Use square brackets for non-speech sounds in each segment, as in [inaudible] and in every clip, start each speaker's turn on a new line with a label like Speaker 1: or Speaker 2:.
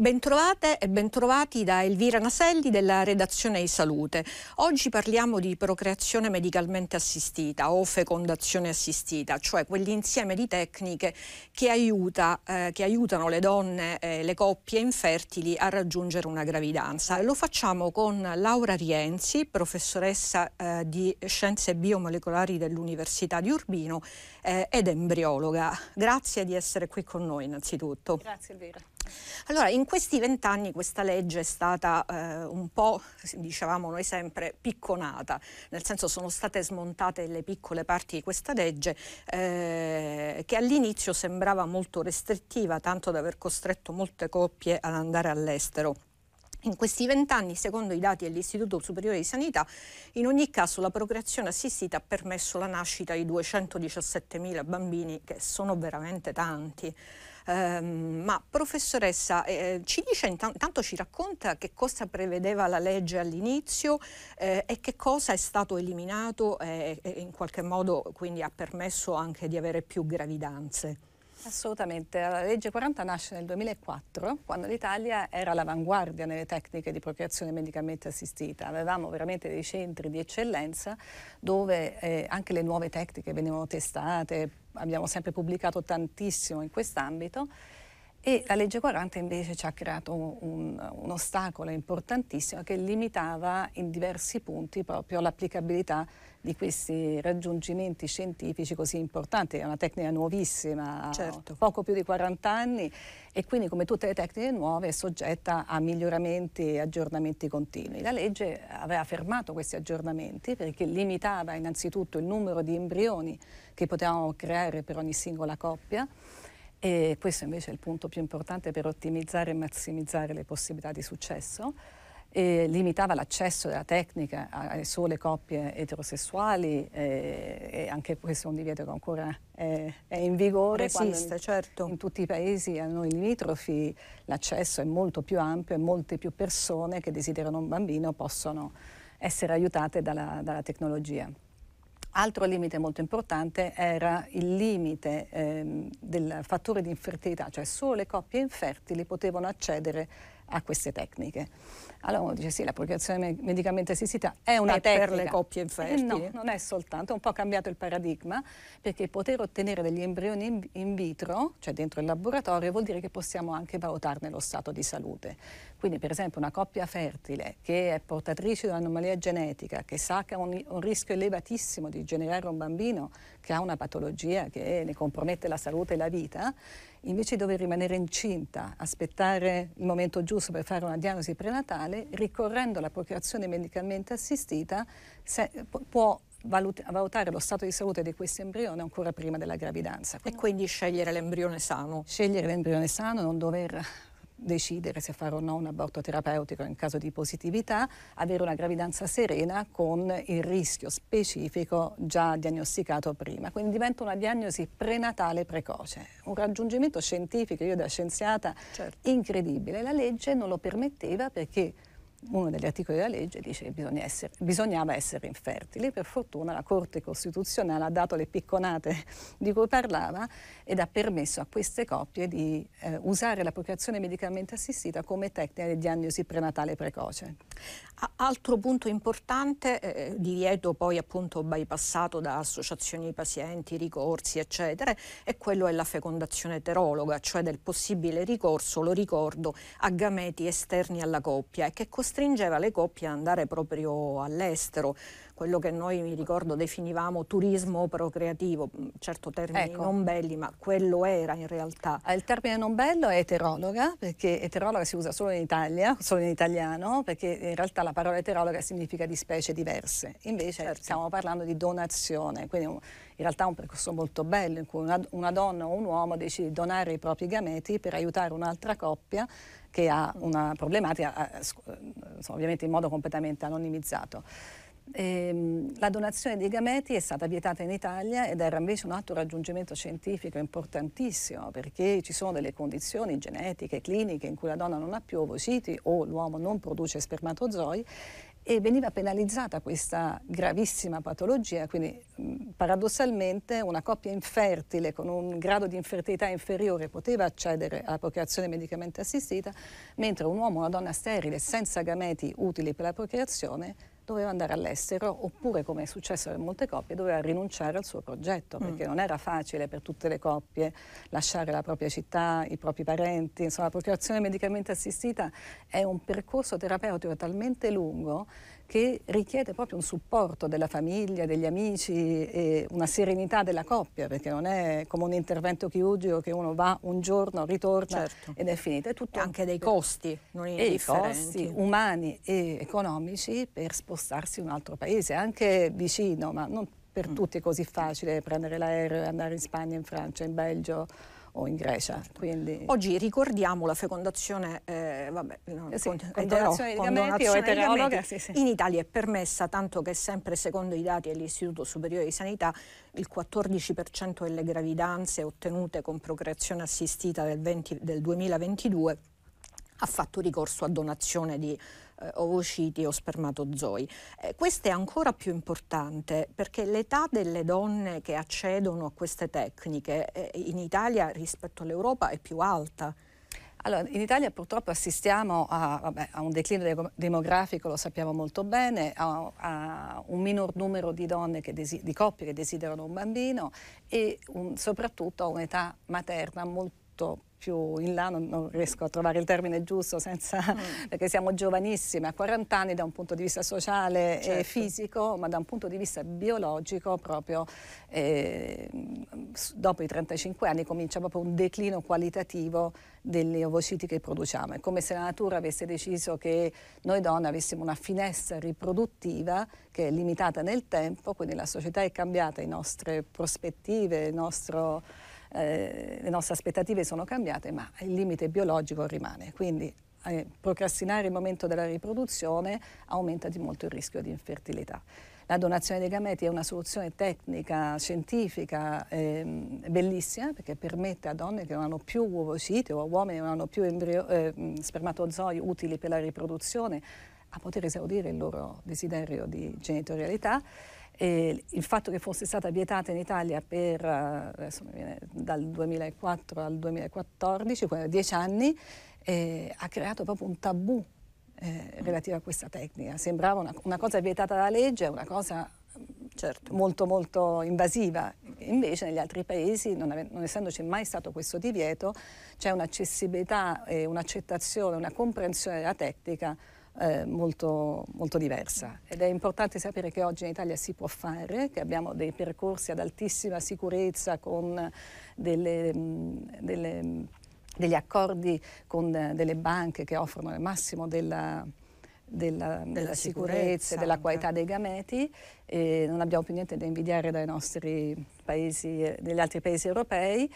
Speaker 1: Bentrovate e bentrovati da Elvira Naselli della redazione di Salute. Oggi parliamo di procreazione medicalmente assistita o fecondazione assistita, cioè quell'insieme di tecniche che, aiuta, eh, che aiutano le donne e eh, le coppie infertili a raggiungere una gravidanza. lo facciamo con Laura Rienzi, professoressa eh, di scienze biomolecolari dell'Università di Urbino eh, ed embriologa. Grazie di essere qui con noi innanzitutto.
Speaker 2: Grazie Elvira.
Speaker 1: Allora, in questi vent'anni questa legge è stata eh, un po', dicevamo noi sempre, picconata, nel senso sono state smontate le piccole parti di questa legge eh, che all'inizio sembrava molto restrittiva, tanto da aver costretto molte coppie ad andare all'estero. In questi vent'anni, secondo i dati dell'Istituto Superiore di Sanità, in ogni caso la procreazione assistita ha permesso la nascita di 217.000 bambini, che sono veramente tanti. Ehm, ma professoressa, eh, ci dice intanto ci racconta che cosa prevedeva la legge all'inizio eh, e che cosa è stato eliminato eh, e in qualche modo quindi ha permesso anche di avere più gravidanze. Assolutamente,
Speaker 2: la legge 40 nasce nel 2004 quando l'Italia era all'avanguardia nelle tecniche di procreazione medicalmente assistita, avevamo veramente dei centri di eccellenza dove eh, anche le nuove tecniche venivano testate, abbiamo sempre pubblicato tantissimo in quest'ambito e la legge 40 invece ci ha creato un, un, ostacolo importantissimo che limitava in diversi punti proprio l'applicabilità di questi raggiungimenti scientifici così importanti. È una tecnica nuovissima, certo. poco più di 40 anni e quindi come tutte le tecniche nuove è soggetta a miglioramenti e aggiornamenti continui. La legge aveva fermato questi aggiornamenti perché limitava innanzitutto il numero di embrioni che potevamo creare per ogni singola coppia e questo invece è il punto più importante per ottimizzare e massimizzare le possibilità di successo. E limitava l'accesso della tecnica alle sole coppie eterosessuali eh, e anche questo è un divieto che ancora è, è in vigore. Esiste, in, certo. In tutti i paesi a noi limitrofi l'accesso è molto più ampio e molte più persone che desiderano un bambino possono essere aiutate dalla, dalla tecnologia. Altro limite molto importante era il limite ehm, del fattore di infertilità, cioè solo le coppie infertili potevano accedere a queste tecniche. Allora uno dice sì, la l'appropriazione medicamente assistita è una è tecnica. per le coppie infertili? Eh no, non è soltanto, è un po' cambiato il paradigma, perché poter ottenere degli embrioni in vitro, cioè dentro il laboratorio, vuol dire che possiamo anche valutarne lo stato di salute. Quindi per esempio una coppia fertile che è portatrice di un'anomalia genetica, che sa che ha un, un rischio elevatissimo di generare un bambino che ha una patologia che ne compromette la salute e la vita, Invece di dover rimanere incinta, aspettare il momento giusto per fare una diagnosi prenatale, ricorrendo alla procreazione medicalmente assistita, se, può valutare lo stato di salute di questo embrione ancora prima della gravidanza. Quindi e quindi scegliere l'embrione sano. Scegliere l'embrione sano, non dover decidere se fare o no un aborto terapeutico in caso di positività, avere una gravidanza serena con il rischio specifico già diagnosticato prima. Quindi diventa una diagnosi prenatale precoce, un raggiungimento scientifico, io da scienziata, certo. incredibile. La legge non lo permetteva perché uno degli articoli della legge dice che bisogna essere, bisognava essere infertili. Per fortuna la Corte Costituzionale ha dato le picconate di cui parlava ed ha permesso a queste coppie di eh, usare la procreazione medicalmente assistita come tecnica di diagnosi prenatale precoce.
Speaker 1: Altro punto importante, eh, eh divieto poi appunto bypassato da associazioni di pazienti, ricorsi eccetera, è quello della fecondazione eterologa, cioè del possibile ricorso, lo ricordo, a gameti esterni alla coppia e che così costringeva le coppie ad andare proprio all'estero quello che noi mi ricordo definivamo turismo procreativo, mm, certo termini ecco. non belli, ma quello era in realtà. Eh, il termine non bello è eterologa, perché eterologa si usa solo in Italia, solo in italiano,
Speaker 2: perché in realtà la parola eterologa significa di specie diverse. Invece certo. stiamo parlando di donazione, quindi in realtà è un percorso molto bello in cui una, una donna o un uomo decide di donare i propri gameti per aiutare un'altra coppia che ha una problematica, eh, eh, ovviamente in modo completamente anonimizzato. Ehm, la donazione dei gameti è stata vietata in Italia ed era invece un altro raggiungimento scientifico importantissimo perché ci sono delle condizioni genetiche, cliniche in cui la donna non ha più ovociti o l'uomo non produce spermatozoi e veniva penalizzata questa gravissima patologia, quindi mm, paradossalmente una coppia infertile con un grado di infertilità inferiore poteva accedere alla procreazione medicamente assistita, mentre un uomo o una donna sterile senza gameti utili per la procreazione doveva andare all'estero oppure, come è successo per molte coppie, doveva rinunciare al suo progetto mm. perché non era facile per tutte le coppie lasciare la propria città, i propri parenti. Insomma, la procreazione medicamente assistita è un percorso terapeutico talmente lungo che richiede proprio un supporto della famiglia, degli amici e una serenità della coppia, perché non è come un intervento chirurgico che uno va un giorno, ritorna certo. ed è finito. È tutto e anche dei costi,
Speaker 1: non e i costi
Speaker 2: umani e economici per spostarsi in un altro paese, anche vicino, ma non per mm. tutti è così facile prendere l'aereo e andare in Spagna, in Francia, in Belgio o in Grecia. Certo. Quindi...
Speaker 1: Oggi ricordiamo la fecondazione, eh, vabbè, no, eh sì, con, condonazione con, di gameti, sì, sì. in Italia è permessa, tanto che sempre secondo i dati dell'Istituto Superiore di Sanità il 14% delle gravidanze ottenute con procreazione assistita del, 20, del 2022 ha fatto ricorso a donazione di eh, ovociti o spermatozoi. Eh, questo è ancora più importante perché l'età delle donne che accedono a queste tecniche eh, in Italia rispetto all'Europa è più alta. Allora, in Italia purtroppo assistiamo a, vabbè, a, un declino
Speaker 2: demografico, lo sappiamo molto bene, a, a un minor numero di donne, desi- di coppie che desiderano un bambino e un, soprattutto a un'età materna molto più in là, non, non, riesco a trovare il termine giusto senza, mm. [laughs] perché siamo giovanissime, a 40 anni da un punto di vista sociale certo. e fisico, ma da un punto di vista biologico proprio eh, dopo i 35 anni comincia proprio un declino qualitativo degli ovociti che produciamo. È come se la natura avesse deciso che noi donne avessimo una finestra riproduttiva che è limitata nel tempo, quindi la società è cambiata, le nostre prospettive, il nostro eh, le nostre aspettative sono cambiate, ma il limite biologico rimane. Quindi eh, procrastinare il momento della riproduzione aumenta di molto il rischio di infertilità. La donazione dei gameti è una soluzione tecnica, scientifica, ehm, bellissima, perché permette a donne che non hanno più uovociti o a uomini che non hanno più embrio, eh, spermatozoi utili per la riproduzione a poter esaudire il loro desiderio di genitorialità. E il fatto che fosse stata vietata in Italia per, eh, viene, dal 2004 al 2014, quindi dieci anni, eh, ha creato proprio un tabù eh, mm. relativo a questa tecnica. Sembrava una, una cosa vietata dalla legge, una cosa mm, certo. molto molto invasiva. Invece negli altri paesi, non, ave- non essendoci mai stato questo divieto, c'è un'accessibilità, eh, un'accettazione, una comprensione della tecnica eh, molto, molto, diversa ed è importante sapere che oggi in Italia si può fare, che abbiamo dei percorsi ad altissima sicurezza con delle, mm, delle, mm, degli accordi con delle banche che offrono il massimo della, della, della, della sicurezza e della qualità dei gameti e non abbiamo più niente da invidiare dai nostri paesi, degli altri paesi europei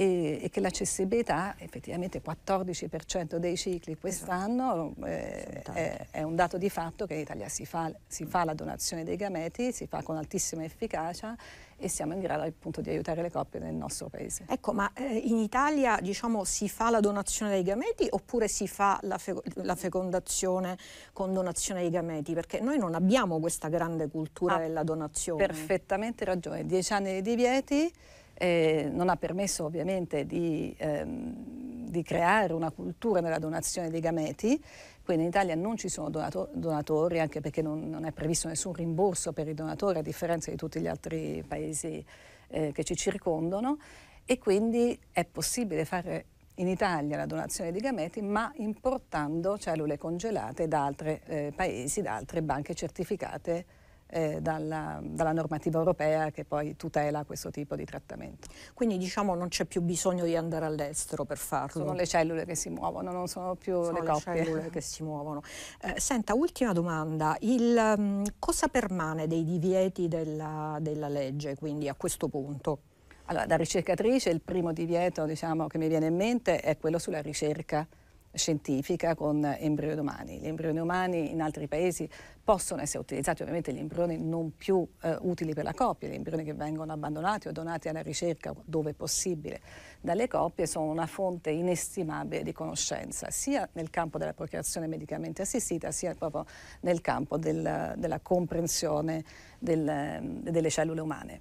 Speaker 2: e, e che l'accessibilità effettivamente 14% dei cicli quest'anno esatto. eh, è, è, un dato di fatto che in Italia si fa, si fa la donazione dei gameti, si fa con altissima efficacia
Speaker 1: e siamo in grado appunto di aiutare le coppie nel nostro paese. Ecco, ma eh, in Italia diciamo si fa la donazione dei gameti oppure si fa la, fe la, fecondazione con donazione dei gameti? Perché noi non abbiamo questa grande cultura ah, della donazione. Perfettamente ragione, dieci anni di divieti eh, non ha permesso ovviamente di, ehm,
Speaker 2: di, creare una cultura nella donazione dei gameti, quindi in Italia non ci sono donato- donatori anche perché non, non, è previsto nessun rimborso per i donatori a differenza di tutti gli altri paesi eh, che ci circondano e quindi è possibile fare in Italia la donazione di gameti, ma importando cellule congelate da altri eh, paesi, da altre banche certificate eh, dalla, dalla, normativa europea
Speaker 1: che poi tutela questo tipo di trattamento. Quindi diciamo non c'è più bisogno di andare all'estero per farlo? Sono le cellule che si muovono, non sono più sono le, le cellule che si muovono. Eh, senta, ultima domanda, Il, um, cosa permane dei divieti della, della legge quindi a questo punto? Allora, da ricercatrice il primo divieto diciamo, che mi viene in
Speaker 2: mente è quello sulla ricerca scientifica con embrioni umani. Gli embrioni umani in altri paesi possono essere utilizzati, ovviamente gli embrioni non più eh, utili per la coppia, gli embrioni che vengono abbandonati o donati alla ricerca dove possibile dalle coppie sono una fonte inestimabile di conoscenza, sia nel campo della procreazione medicamente assistita, sia proprio nel campo del, della comprensione del, delle cellule umane.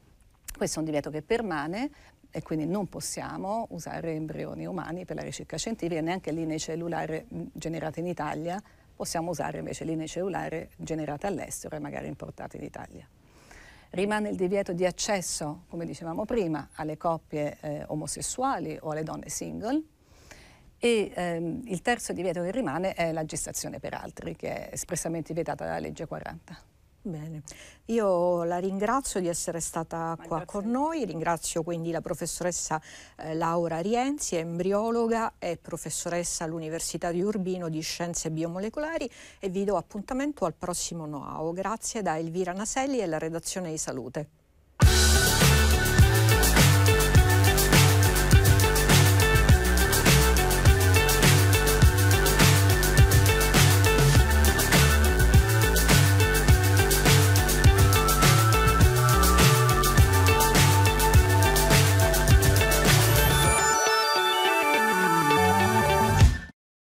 Speaker 2: Questo è un divieto che permane, e quindi non possiamo usare embrioni umani per la ricerca scientifica e neanche linee cellulari generate in Italia, possiamo usare invece linee cellulari generate all'estero e magari importate in Italia. Rimane il divieto di accesso, come dicevamo prima, alle coppie eh, omosessuali o alle donne single, e ehm, il terzo divieto che rimane è la gestazione per altri, che è espressamente vietata dalla legge
Speaker 1: 40. Bene, io la ringrazio di essere stata Ma qua con noi, ringrazio quindi la professoressa eh, Laura Rienzi, embriologa e professoressa all'Università di Urbino di Scienze Biomolecolari e vi do appuntamento al prossimo know-how. Grazie da Elvira Naselli e la redazione di Salute.